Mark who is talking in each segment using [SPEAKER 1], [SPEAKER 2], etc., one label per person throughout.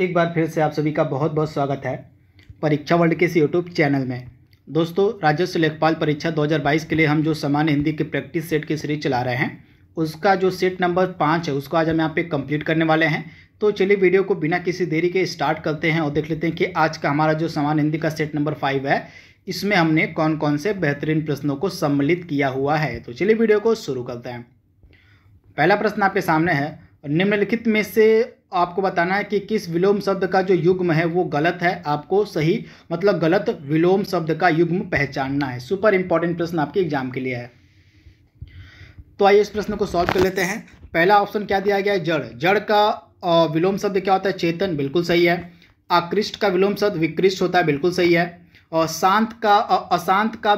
[SPEAKER 1] एक बार फिर से आप सभी का बहुत बहुत स्वागत है परीक्षा वर्ल्ड के इस यूट्यूब चैनल में दोस्तों राजस्व लेखपाल परीक्षा 2022 के लिए हम जो सामान्य हिंदी के प्रैक्टिस सेट की सीरीज चला रहे हैं उसका जो सेट नंबर पाँच है उसको आज हम यहाँ पे कंप्लीट करने वाले हैं तो चलिए वीडियो को बिना किसी देरी के स्टार्ट करते हैं और देख लेते हैं कि आज का हमारा जो सामान्य हिंदी का सेट नंबर फाइव है इसमें हमने कौन कौन से बेहतरीन प्रश्नों को सम्मिलित किया हुआ है तो चलिए वीडियो को शुरू करते हैं पहला प्रश्न आपके सामने है निम्नलिखित में से आपको बताना है कि किस विलोम शब्द का जो युग्म है वो गलत है आपको सही मतलब गलत विलोम शब्द का युग्म पहचानना है सुपर इंपॉर्टेंट प्रश्न आपके एग्जाम के लिए है तो आइए इस प्रश्न को सॉल्व कर लेते हैं पहला ऑप्शन क्या दिया गया है जड़ जड़ का विलोम शब्द क्या होता है चेतन बिल्कुल सही है आकृष्ट का विलोम शब्द विकृष्ट होता है बिल्कुल सही है और शांत का अशांत का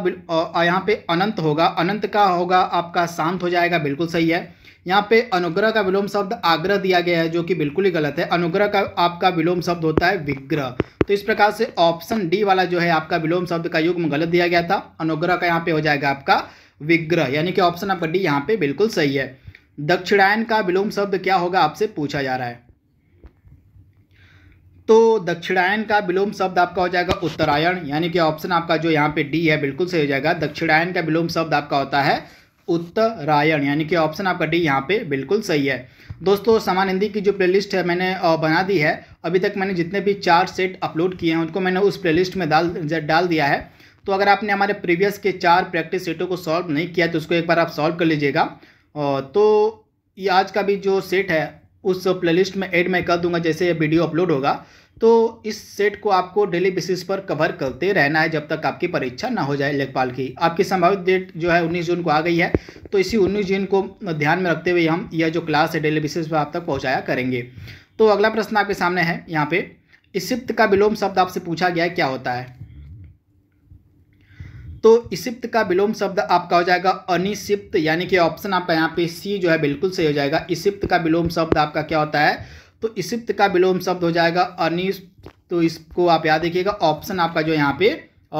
[SPEAKER 1] यहाँ पे अनंत होगा अनंत का होगा आपका शांत हो जाएगा बिल्कुल सही है यहाँ पे अनुग्रह का विलोम शब्द आग्रह दिया गया है जो कि बिल्कुल ही गलत है अनुग्रह का आपका विलोम शब्द होता है विग्रह तो इस प्रकार से ऑप्शन डी वाला जो है आपका विलोम शब्द का युग्म गलत दिया गया था अनुग्रह का यहाँ पे हो जाएगा आपका विग्रह यानी कि ऑप्शन आपका डी यहाँ पे बिल्कुल सही है दक्षिणायन का विलोम शब्द क्या होगा आपसे पूछा जा रहा है तो दक्षिणायन का विलोम शब्द आपका हो जाएगा उत्तरायण यानी कि ऑप्शन आपका जो यहाँ पे डी है बिल्कुल सही हो जाएगा दक्षिणायन का विलोम शब्द आपका होता है उत्तरायण यानी कि ऑप्शन आपका डी यहाँ पे बिल्कुल सही है दोस्तों समान हिंदी की जो प्लेलिस्ट है मैंने बना दी है अभी तक मैंने जितने भी चार सेट अपलोड किए हैं उनको मैंने उस प्लेलिस्ट में डाल डाल दिया है तो अगर आपने हमारे प्रीवियस के चार प्रैक्टिस सेटों को सॉल्व नहीं किया तो उसको एक बार आप सॉल्व कर लीजिएगा तो ये आज का भी जो सेट है उस प्लेलिस्ट में ऐड मैं कर दूंगा जैसे वीडियो अपलोड होगा तो इस सेट को आपको डेली बेसिस पर कवर करते रहना है जब तक आपकी परीक्षा ना हो जाए लेखपाल की आपकी संभावित डेट जो है 19 जून को आ गई है तो इसी 19 जून को ध्यान में रखते हुए हम यह जो क्लास है डेली बेसिस पर आप तक पहुँचाया करेंगे तो अगला प्रश्न आपके सामने है यहाँ पे इसिप्त का विलोम शब्द आपसे पूछा गया है क्या होता है तो इसिप्त का विलोम शब्द आपका हो जाएगा अनिसिप्त यानी कि ऑप्शन आपका यहाँ पे सी जो है बिल्कुल सही हो जाएगा इसिप्त का विलोम शब्द आपका क्या होता है तो इसिप्त का विलोम शब्द हो जाएगा अनिस तो इसको आप याद रखिएगा ऑप्शन आपका जो यहाँ पे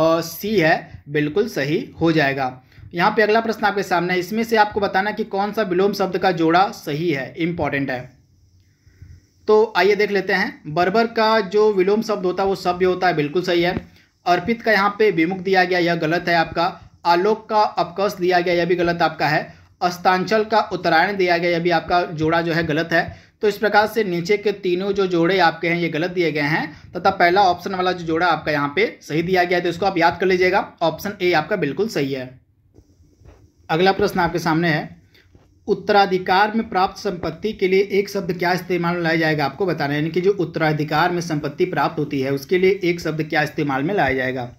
[SPEAKER 1] और सी है बिल्कुल सही हो जाएगा यहाँ पे अगला प्रश्न आपके सामने है इसमें से आपको बताना कि कौन सा विलोम शब्द का जोड़ा सही है इम्पॉर्टेंट है तो आइए देख लेते हैं बर्बर का जो विलोम शब्द होता है वो सभ्य होता है बिल्कुल सही है अर्पित का यहाँ पे विमुख दिया गया यह गलत है आपका आलोक का अपकश दिया गया यह भी गलत आपका है अस्तांचल का उत्तरायण दिया गया यह भी आपका जोड़ा जो है गलत है तो इस प्रकार से नीचे के तीनों जो जोड़े आपके हैं ये गलत दिए गए हैं तथा पहला ऑप्शन वाला जो जोड़ा आपका यहाँ पे सही दिया गया है तो इसको आप याद कर लीजिएगा ऑप्शन ए आपका बिल्कुल सही है अगला प्रश्न आपके सामने है उत्तराधिकार में प्राप्त संपत्ति के लिए एक शब्द क्या इस्तेमाल में लाया जाएगा आपको बताना यानी कि जो उत्तराधिकार में संपत्ति प्राप्त होती है उसके लिए एक शब्द क्या इस्तेमाल में लाया जाएगा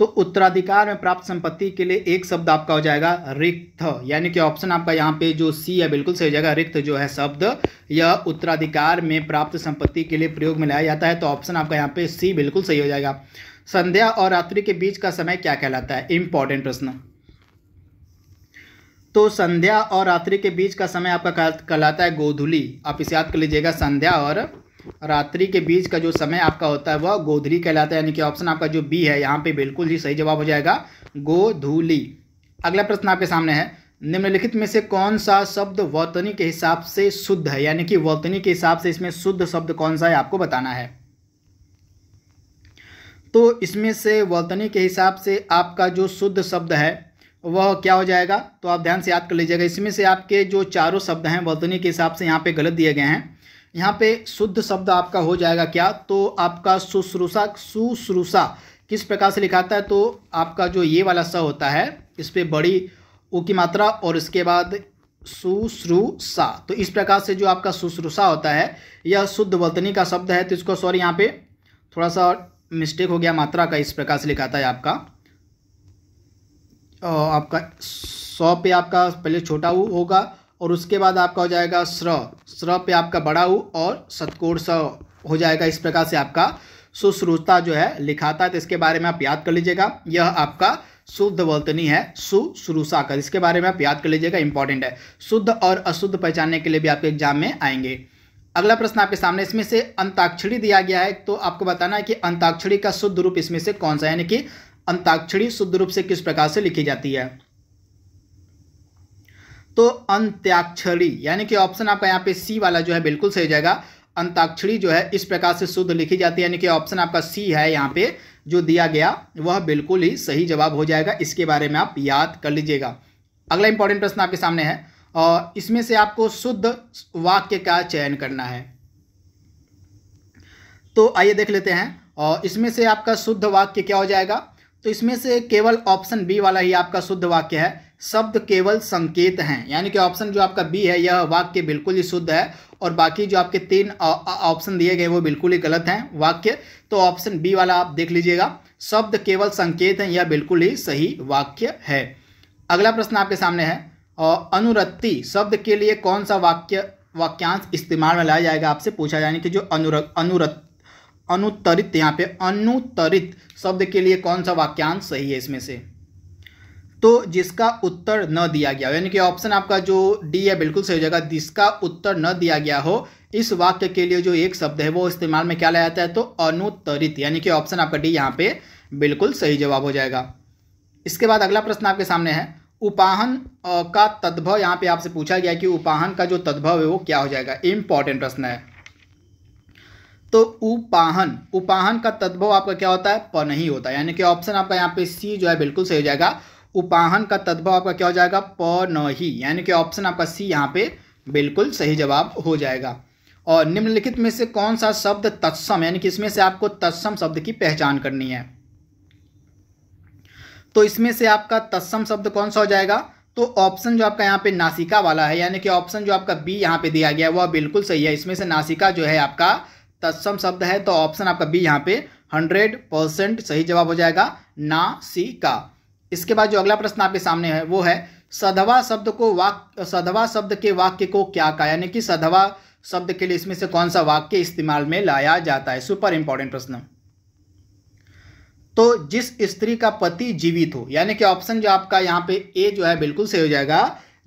[SPEAKER 1] तो उत्तराधिकार में प्राप्त संपत्ति के लिए एक शब्द आपका हो जाएगा रिक्त यानी कि ऑप्शन आपका यहाँ पे जो सी है बिल्कुल सही हो जाएगा रिक्त जो है शब्द यह उत्तराधिकार में प्राप्त संपत्ति के लिए प्रयोग में लाया जाता है तो ऑप्शन आपका यहाँ पे सी बिल्कुल सही हो जाएगा संध्या और रात्रि के बीच का समय क्या कहलाता है इंपॉर्टेंट प्रश्न तो संध्या और रात्रि के बीच का समय आपका कहलाता है गोधुली आप इसे याद कर लीजिएगा संध्या और रात्रि के बीच का जो समय आपका होता है वह गोधरी कहलाता है यानी कि ऑप्शन आपका जो बी है यहाँ पे बिल्कुल ही सही जवाब हो जाएगा गोधूली अगला प्रश्न आपके सामने है निम्नलिखित में से कौन सा शब्द वर्तनी के हिसाब से शुद्ध है यानी कि वर्तनी के हिसाब से इसमें शुद्ध शब्द कौन सा है आपको बताना है तो इसमें से वर्तनी के हिसाब से आपका जो शुद्ध शब्द है वह क्या हो जाएगा तो आप ध्यान से याद कर लीजिएगा इसमें से आपके जो चारों शब्द हैं वर्तनी के हिसाब से यहाँ पे गलत दिए गए हैं यहाँ पे शुद्ध शब्द आपका हो जाएगा क्या तो आपका शुश्रूषा सुश्रूषा किस प्रकार से लिखाता है तो आपका जो ये वाला स होता है इस पर बड़ी ऊ की मात्रा और इसके बाद सुश्रूषा तो इस प्रकार से जो आपका सुश्रूषा होता है यह शुद्ध वर्तनी का शब्द है तो इसको सॉरी यहाँ पे थोड़ा सा मिस्टेक हो गया मात्रा का इस प्रकार से लिखाता है आपका आपका सौ पे आपका पहले छोटा ऊ होगा और उसके बाद आपका हो जाएगा स्र स्र पे आपका बड़ा उ और सतकोर स हो जाएगा इस प्रकार से आपका सुश्रुता जो है लिखाता है तो इसके बारे में आप याद कर लीजिएगा यह आपका शुद्ध वर्तनी है सुश्रूषा कर इसके बारे में आप याद कर लीजिएगा इंपॉर्टेंट है शुद्ध और अशुद्ध पहचानने के लिए भी आपके एग्जाम में आएंगे अगला प्रश्न आपके सामने इसमें से अंताक्षरी दिया गया है तो आपको बताना है कि अंताक्षरी का शुद्ध रूप इसमें से कौन सा है यानी कि अंताक्षरी शुद्ध रूप से किस प्रकार से लिखी जाती है तो अंत्याक्षरी यानी कि ऑप्शन आपका यहाँ पे सी वाला जो है बिल्कुल सही हो जाएगा अंताक्षरी जो है इस प्रकार से शुद्ध लिखी जाती है यानी कि ऑप्शन आपका सी है यहाँ पे जो दिया गया वह बिल्कुल ही सही जवाब हो जाएगा इसके बारे में आप याद कर लीजिएगा अगला इंपॉर्टेंट प्रश्न आपके सामने है और इसमें से आपको शुद्ध वाक्य का चयन करना है तो आइए देख लेते हैं और इसमें से आपका शुद्ध वाक्य क्या हो जाएगा तो इसमें से केवल ऑप्शन बी वाला ही आपका शुद्ध वाक्य है शब्द केवल संकेत हैं यानी कि ऑप्शन जो आपका बी है यह वाक्य बिल्कुल ही शुद्ध है और बाकी जो आपके तीन ऑप्शन दिए गए वो बिल्कुल ही गलत हैं वाक्य तो ऑप्शन बी वाला आप देख लीजिएगा शब्द केवल संकेत हैं यह बिल्कुल ही सही वाक्य है अगला प्रश्न आपके सामने है अनुरत्ति शब्द के लिए कौन सा वाक्य वाक्यांश इस्तेमाल में लाया जाएगा आपसे पूछा जाने कि जो अनुर अनुरत अनुतरित यहाँ पे अनुतरित शब्द के लिए कौन सा वाक्यांश सही है इसमें से तो जिसका उत्तर न दिया गया हो यानी कि ऑप्शन आपका जो डी है बिल्कुल सही हो जाएगा जिसका उत्तर न दिया गया हो इस वाक्य के लिए जो एक शब्द है वो इस्तेमाल में क्या लाया जाता है तो अनुत्तरित यानी कि ऑप्शन आपका डी यहाँ पे बिल्कुल सही जवाब हो जाएगा इसके बाद अगला प्रश्न आपके सामने है उपाहन का तद्भव यहाँ पे आपसे पूछा गया कि उपाहन का जो तद्भव है वो क्या हो जाएगा इंपॉर्टेंट प्रश्न है तो उपाहन उपाहन का तद्भव आपका क्या होता है प नहीं होता यानी कि ऑप्शन आपका यहाँ पे सी जो है बिल्कुल सही हो जाएगा उपाहन का तद्भव आपका क्या हो जाएगा प न ही यानी कि ऑप्शन आपका सी यहाँ पे बिल्कुल सही जवाब हो जाएगा और निम्नलिखित में से कौन सा शब्द तत्सम यानी कि इसमें से आपको तत्सम शब्द की पहचान करनी है तो इसमें से आपका तत्सम शब्द कौन सा हो जाएगा तो ऑप्शन जो आपका यहाँ पे नासिका वाला है यानी कि ऑप्शन जो आपका बी यहाँ पे दिया गया है वह बिल्कुल सही है इसमें से नासिका जो है आपका तत्सम शब्द है तो ऑप्शन आपका बी यहाँ पे हंड्रेड परसेंट सही जवाब हो जाएगा नासिका इसके बाद जो अगला प्रश्न आपके सामने है वो है सधवा शब्द को वाक सधवा शब्द के वाक्य को क्या कहा यानी कि सधवा शब्द के लिए इसमें से कौन सा वाक्य इस्तेमाल में लाया जाता है सुपर इंपॉर्टेंट प्रश्न तो जिस स्त्री का पति जीवित हो यानी कि ऑप्शन जो आपका यहां पे ए जो है बिल्कुल सही हो जाएगा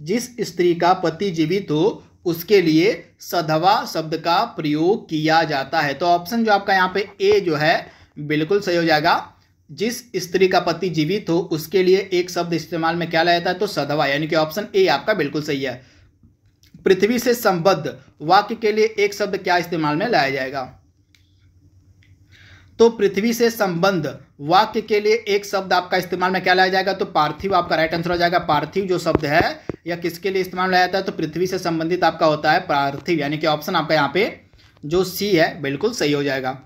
[SPEAKER 1] जिस स्त्री का पति जीवित हो उसके लिए सधवा शब्द का प्रयोग किया जाता है तो ऑप्शन जो आपका यहाँ पे ए जो है बिल्कुल सही हो जाएगा जिस स्त्री का पति जीवित हो उसके लिए एक शब्द इस्तेमाल में क्या लाया था तो सधवा यानी कि ऑप्शन ए आपका बिल्कुल सही है पृथ्वी से संबद्ध वाक्य के लिए एक शब्द क्या इस्तेमाल में लाया जाएगा तो पृथ्वी से संबंध वाक्य के लिए एक शब्द आपका इस्तेमाल में क्या लाया जाएगा तो पार्थिव आपका राइट आंसर हो जाएगा पार्थिव जो शब्द है या किसके लिए इस्तेमाल लाया जाता है तो पृथ्वी से संबंधित आपका होता है पार्थिव यानी कि ऑप्शन आपका यहाँ पे जो सी है बिल्कुल सही हो जाएगा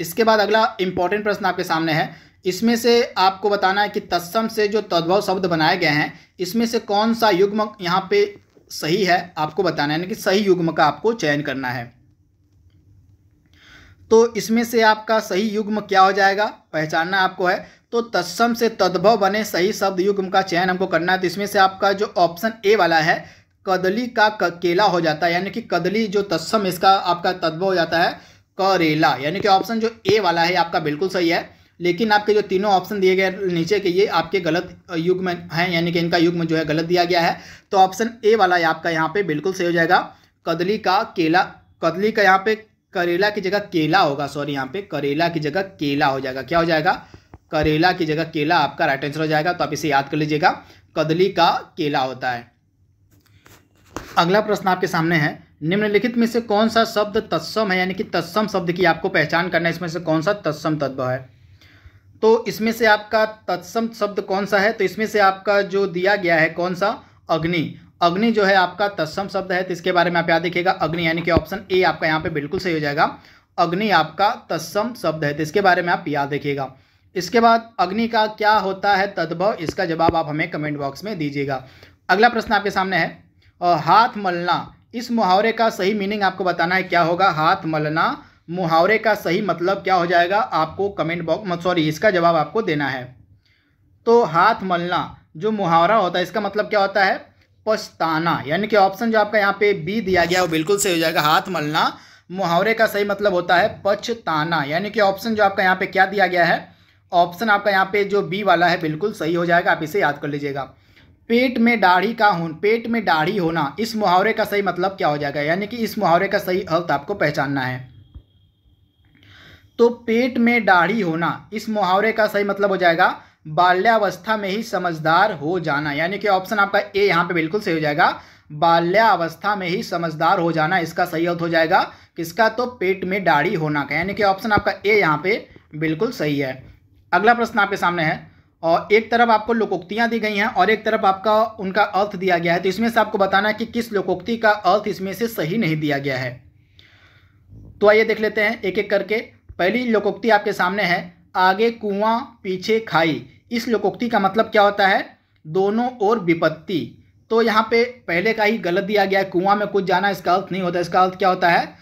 [SPEAKER 1] इसके बाद अगला इंपॉर्टेंट प्रश्न आपके सामने है इसमें से आपको बताना है कि तत्सम से जो तद्भव शब्द बनाए गए हैं इसमें से कौन सा युग्म यहाँ पे सही है आपको बताना है यानी कि सही युग्म का आपको चयन करना है तो इसमें से आपका सही युग्म क्या हो जाएगा पहचानना आपको है तो तत्सम से तद्भव बने सही शब्द युग्म का चयन हमको करना है तो इसमें से आपका जो ऑप्शन ए वाला है कदली का केला हो जाता है यानी कि कदली जो तत्सम इसका आपका तद्भव हो जाता है करेला यानी कि ऑप्शन जो ए वाला है आपका बिल्कुल सही है लेकिन आपके जो तीनों ऑप्शन दिए गए नीचे के ये आपके गलत युग में हैं यानी कि इनका युग में जो है गलत दिया गया है तो ऑप्शन ए वाला है आपका यहाँ पे बिल्कुल सही हो जाएगा कदली का केला कदली का यहाँ पे करेला की जगह केला होगा सॉरी यहाँ पे करेला की जगह केला हो जाएगा क्या हो जाएगा करेला की जगह केला आपका राइट आंसर हो जाएगा तो आप इसे याद कर लीजिएगा कदली का केला होता है अगला प्रश्न आपके सामने है निम्नलिखित में से कौन सा शब्द तत्सम है यानी कि तत्सम शब्द की आपको पहचान करना है इसमें से कौन सा तत्सम तत्व है तो इसमें से आपका तत्सम शब्द कौन सा है तो इसमें से आपका जो दिया गया है कौन सा अग्नि अग्नि जो है आपका तत्सम शब्द है तो इसके बारे में आप याद देखिएगा अग्नि यानी कि ऑप्शन ए आपका यहाँ पे बिल्कुल सही हो जाएगा अग्नि आपका तत्सम शब्द है तो इसके बारे में आप याद देखिएगा इसके बाद अग्नि का क्या होता है तद्भव इसका जवाब आप हमें कमेंट बॉक्स में दीजिएगा अगला प्रश्न आपके सामने है हाथ मलना इस मुहावरे का सही मीनिंग आपको बताना है क्या होगा हाथ मलना मुहावरे का सही मतलब क्या हो जाएगा आपको कमेंट बॉक्स सॉरी इसका जवाब आपको देना है तो हाथ मलना जो मुहावरा होता है इसका मतलब क्या होता है पछताना यानी कि ऑप्शन जो आपका यहाँ पे बी दिया गया वो बिल्कुल सही हो जाएगा हाथ मलना मुहावरे का सही मतलब होता है पछताना यानी कि ऑप्शन जो आपका यहाँ पे क्या दिया गया है ऑप्शन आपका यहाँ पे जो बी वाला है बिल्कुल सही हो जाएगा आप इसे याद कर लीजिएगा पेट में दाढ़ी का होना पेट में दाढ़ी होना इस मुहावरे का सही मतलब क्या हो जाएगा यानी कि इस मुहावरे का सही अर्थ आपको पहचानना है तो पेट में दाढ़ी होना इस मुहावरे का सही मतलब हो जाएगा बाल्यावस्था में ही समझदार हो जाना यानी कि ऑप्शन आपका ए यहाँ पे बिल्कुल सही हो जाएगा बाल्यावस्था में ही समझदार हो जाना इसका सही अर्थ हो जाएगा किसका तो पेट में दाढ़ी होना का यानी कि ऑप्शन आपका ए यहाँ पे बिल्कुल सही है अगला प्रश्न आपके सामने है और एक तरफ आपको लोकोक्तियाँ दी गई हैं और एक तरफ आपका उनका अर्थ दिया गया है तो इसमें से आपको बताना है कि किस लोकोक्ति का अर्थ इसमें से सही नहीं दिया गया है तो आइए देख लेते हैं एक एक करके पहली लोकोक्ति आपके सामने है आगे कुआं पीछे खाई इस लोकोक्ति का मतलब क्या होता है दोनों ओर विपत्ति तो यहाँ पे पहले का ही गलत दिया गया है कुआं में कुछ जाना इसका अर्थ नहीं होता इसका अर्थ क्या होता है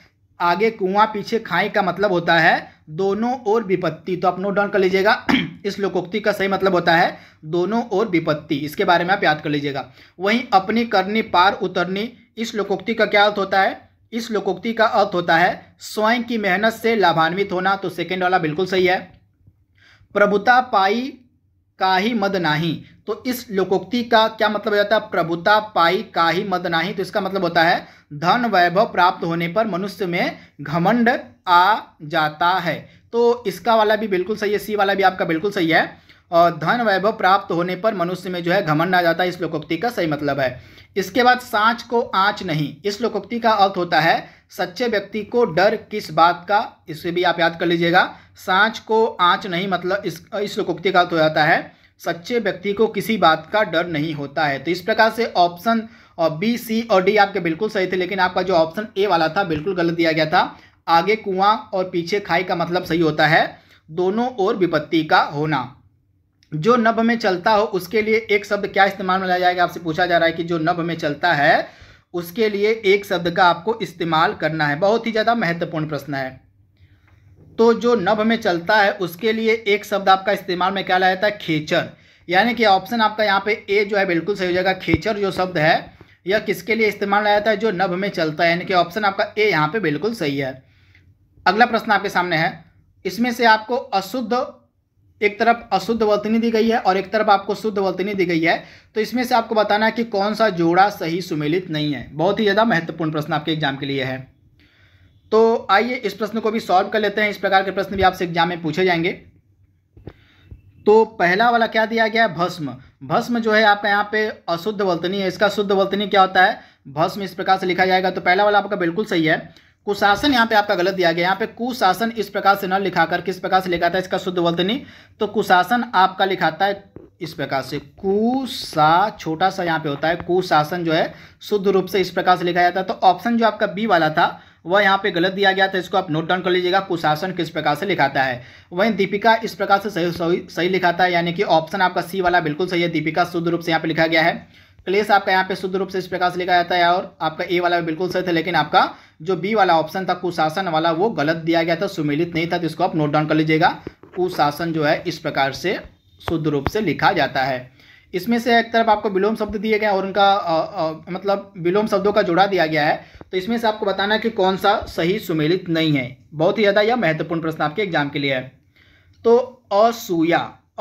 [SPEAKER 1] आगे कुआं पीछे खाई का मतलब होता है दोनों ओर विपत्ति तो आप नोट डाउन कर लीजिएगा इस लोकोक्ति का सही मतलब होता है दोनों ओर विपत्ति इसके बारे में आप याद कर लीजिएगा वहीं अपनी करनी पार उतरनी इस लोकोक्ति का क्या अर्थ होता है इस लोकोक्ति का अर्थ होता है स्वयं की मेहनत से लाभान्वित होना तो सेकेंड वाला बिल्कुल सही है प्रभुता पाई का ही मद नाही तो इस लोकोक्ति का क्या मतलब हो जाता है प्रभुता पाई का ही मद नाही तो इसका मतलब होता है धन वैभव प्राप्त होने पर मनुष्य में घमंड आ जाता है तो इसका वाला भी बिल्कुल सही है सी वाला भी आपका बिल्कुल सही है और धन वैभव प्राप्त होने पर मनुष्य में जो है घमंड आ जाता है इस लोकोक्ति का सही मतलब है इसके बाद सांच को आँच नहीं इस लोकोक्ति का अर्थ होता है सच्चे व्यक्ति को डर किस बात का इसे भी आप याद कर लीजिएगा सांच को आँच नहीं मतलब इस इस लोकोक्ति का अर्थ हो जाता है सच्चे व्यक्ति को किसी बात का डर नहीं होता है तो इस प्रकार से ऑप्शन और बी सी और डी आपके बिल्कुल सही थे लेकिन आपका जो ऑप्शन ए वाला था बिल्कुल गलत दिया गया था आगे कुआं और पीछे खाई का मतलब सही होता है दोनों ओर विपत्ति का होना जो नभ में चलता हो उसके लिए एक शब्द क्या इस्तेमाल में लाया जाएगा आपसे पूछा जा रहा है कि जो नभ में चलता है उसके लिए एक शब्द का आपको इस्तेमाल करना है बहुत ही ज़्यादा महत्वपूर्ण प्रश्न है तो जो नभ में चलता है उसके लिए एक शब्द आपका इस्तेमाल में क्या लाया जाता है खेचर यानी कि ऑप्शन आपका यहाँ पे ए जो है बिल्कुल सही हो जाएगा खेचर जो शब्द है यह किसके लिए इस्तेमाल लाया जाता है जो नभ में चलता है यानी कि ऑप्शन आपका ए यहाँ पे बिल्कुल सही है अगला प्रश्न आपके सामने है इसमें से आपको अशुद्ध एक तरफ अशुद्ध वर्तनी दी गई है और एक तरफ आपको शुद्ध वर्तनी दी गई है तो इसमें से आपको बताना है कि कौन सा जोड़ा सही सुमेलित नहीं है बहुत ही ज़्यादा महत्वपूर्ण प्रश्न आपके एग्जाम के लिए है तो आइए इस प्रश्न को भी सॉल्व कर लेते हैं इस प्रकार के प्रश्न भी आपसे एग्जाम में पूछे जाएंगे तो पहला वाला क्या दिया गया है भस्म भस्म जो है आप यहाँ पे अशुद्ध वर्तनी है इसका शुद्ध वर्तनी क्या होता है भस्म इस प्रकार से लिखा जाएगा तो पहला वाला आपका बिल्कुल सही है कुशासन यहाँ पे आपका गलत दिया गया यहाँ पे कुशासन इस प्रकार से न कर किस प्रकार से लिखा था इसका शुद्ध बोलते नहीं तो कुशासन आपका लिखाता है इस प्रकार से कुसा छोटा सा यहाँ पे होता है कुशासन जो है शुद्ध रूप से इस प्रकार से लिखा जाता है तो ऑप्शन जो आपका बी वाला था वह यहाँ पे गलत दिया गया था इसको आप नोट डाउन कर लीजिएगा कुशासन किस प्रकार से लिखाता है वहीं दीपिका इस प्रकार से सही सही, लिखाता है यानी कि ऑप्शन आपका सी वाला बिल्कुल सही है दीपिका शुद्ध रूप से यहाँ पे लिखा गया है क्लेस आपका यहाँ पे शुद्ध रूप से इस प्रकार से लिखा जाता है और आपका ए वाला बिल्कुल सही था लेकिन आपका जो बी वाला ऑप्शन था कुशासन वाला वो गलत दिया गया था सुमिलित नहीं था तो इसको आप नोट डाउन कर लीजिएगा कुशासन जो है इस प्रकार से शुद्ध रूप से लिखा जाता है इसमें से एक तरफ आपको विलोम शब्द दिए गए और उनका आ, आ, मतलब विलोम शब्दों का जोड़ा दिया गया है तो इसमें से आपको बताना है कि कौन सा सही सुमेलित नहीं है बहुत ही ज़्यादा यह महत्वपूर्ण प्रश्न आपके एग्जाम के लिए है तो असूया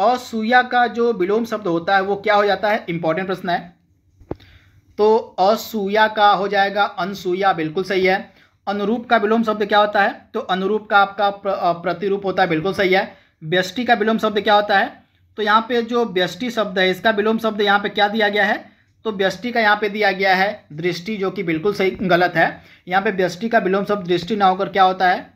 [SPEAKER 1] असूया का जो विलोम शब्द होता है वो क्या हो जाता है इंपॉर्टेंट प्रश्न है तो असूया का हो जाएगा अनसूया बिल्कुल सही है अनुरूप का विलोम शब्द क्या होता है तो अनुरूप का आपका प्रतिरूप होता है बिल्कुल सही है व्यष्टि का विलोम शब्द क्या होता है तो यहाँ पे जो व्यष्टि शब्द है इसका विलोम शब्द यहाँ पे क्या दिया गया है तो व्यष्टि का यहाँ पे दिया गया है दृष्टि जो कि बिल्कुल सही गलत है यहाँ पे व्यष्टि का विलोम शब्द दृष्टि ना होकर क्या होता है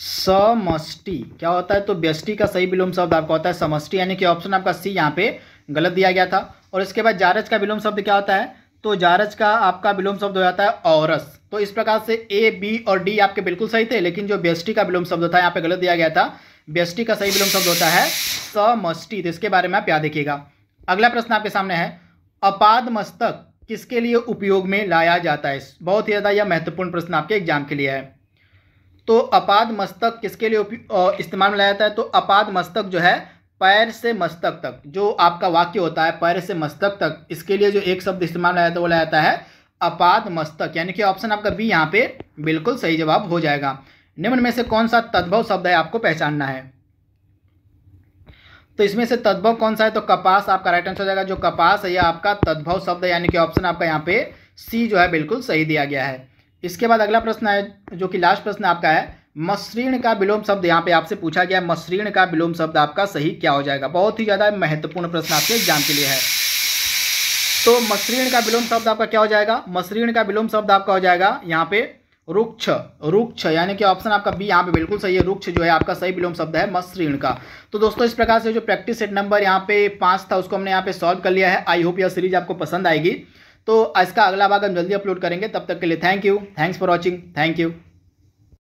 [SPEAKER 1] समष्टि क्या होता है तो व्यष्टि का सही विलोम शब्द आपका होता है समष्टि यानी कि ऑप्शन आपका सी यहाँ पे गलत दिया गया था और इसके बाद जारज का विलोम शब्द क्या होता है तो जारज का आपका विलोम शब्द हो जाता है औरस तो इस प्रकार से ए बी और डी आपके बिल्कुल सही थे लेकिन जो व्यष्टि का विलोम शब्द था यहाँ पे गलत दिया गया था व्यष्टि का सही विलोम शब्द होता है समष्टि तो इसके बारे में आप याद देखिएगा अगला प्रश्न आपके सामने है अपाद मस्तक किसके लिए उपयोग में लाया जाता है बहुत ही ज़्यादा यह महत्वपूर्ण प्रश्न आपके एग्जाम के लिए है तो अपाद मस्तक किसके लिए इस्तेमाल में लाया जाता है तो अपाद मस्तक जो है पैर से मस्तक तक जो आपका वाक्य होता है पैर से मस्तक तक इसके लिए जो एक शब्द इस्तेमाल लाया जाता है वो लाया जाता है अपाद मस्तक यानी कि ऑप्शन आपका बी यहाँ पे बिल्कुल सही जवाब हो जाएगा निम्न में से कौन सा तद्भव शब्द है आपको पहचानना है तो इसमें से तद्भव कौन सा है तो कपास आपका राइट आंसर हो जाएगा जो कपास है यह आपका तद्भव शब्द यानी कि ऑप्शन आपका यहाँ पे सी जो है बिल्कुल सही दिया गया है इसके बाद अगला प्रश्न है जो कि लास्ट प्रश्न आपका है मसरीण का विलोम शब्द यहाँ पे आपसे पूछा गया मसरीण का विलोम शब्द आपका सही क्या हो जाएगा बहुत ही ज़्यादा महत्वपूर्ण प्रश्न आपके एग्जाम के लिए है तो मसरीण का विलोम शब्द आपका क्या हो जाएगा मसरीण का विलोम शब्द आपका हो जाएगा यहाँ पे रुक्ष रुक्ष यानी कि ऑप्शन आपका बी यहाँ पे बिल्कुल सही है रुक्ष जो है आपका सही विलोम शब्द है मसरीण का तो दोस्तों इस प्रकार से जो प्रैक्टिस सेट नंबर यहाँ पे पांच था उसको हमने यहाँ पे सॉल्व कर लिया है आई होप यह सीरीज आपको पसंद आएगी तो इसका अगला भाग हम जल्दी अपलोड करेंगे तब तक के लिए thank you thanks for watching thank you